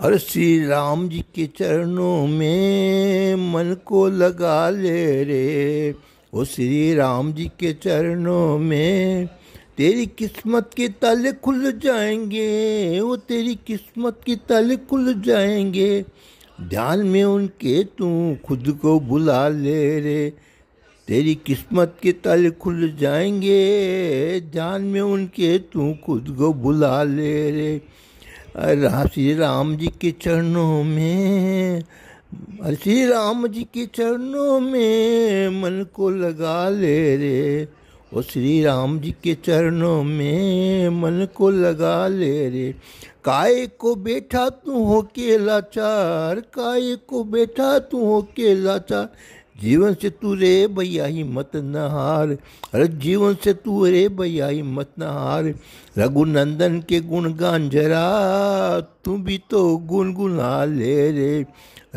और श्री राम जी के चरणों में मन को लगा ले रे ओ श्री राम जी के चरणों में तेरी किस्मत के तले खुल जाएंगे वो तेरी किस्मत के तले खुल जाएंगे ध्यान में उनके तू खुद को बुला ले रे तेरी किस्मत के तले खुल जाएंगे ध्यान में उनके तू खुद को बुला ले रे श्री राम जी के चरणों में श्री राम जी के चरणों में मन को लगा ले रे ओ श्री राम जी के चरणों में मन को लगा ले रे काय को बैठा तू हो के लाचार काय को बैठा तू हो के लाचार जीवन से तू रे भैया ही मत नहार अरे जीवन से तू रे भैया ही मत नहार रघुनंदन के गुणगान जरा तू भी तो गुनगुना ले रे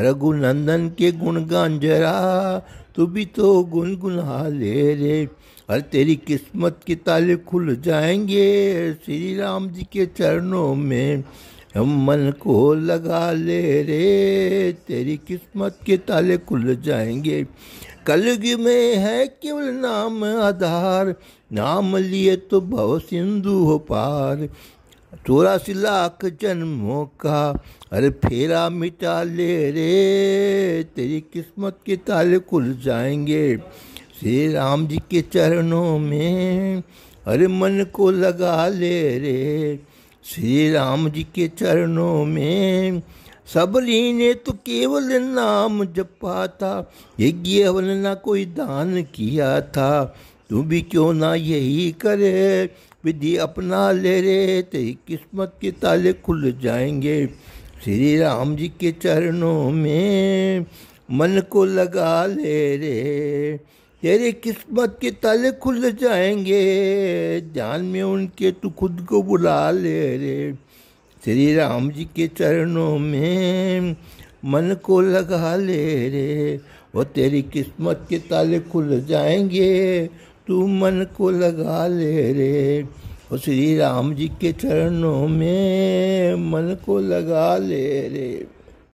रघुनंदन के गुणगान जरा तू भी तो गुनगुना ले रे अरे तेरी किस्मत के ताले खुल जाएंगे श्री राम जी के चरणों में मन को लगा ले रे तेरी किस्मत के ताले खुल जाएंगे कलयुग में है केवल नाम आधार नाम लिए तो भव सिंधु हो पार चौरासी लाख जन्मों का अरे फेरा मिटा ले रे तेरी किस्मत के ताले खुल जाएंगे श्री राम जी के चरणों में अरे मन को लगा ले रे श्री राम जी के चरणों में सबली ने तो केवल नाम जपा था यज्ञ हवन ना कोई दान किया था तू भी क्यों ना यही करे विधि अपना ले रे तेरी किस्मत के ताले खुल जाएंगे श्री राम जी के चरणों में मन को लगा ले रे तेरे किस्मत के ताले खुल जाएंगे ध्यान में उनके तू खुद को बुला ले रे श्री राम जी के चरणों में मन को लगा ले रे वो तेरी किस्मत के ताले खुल जाएंगे तू मन को लगा ले रे वो श्री राम जी के चरणों में मन को लगा ले रे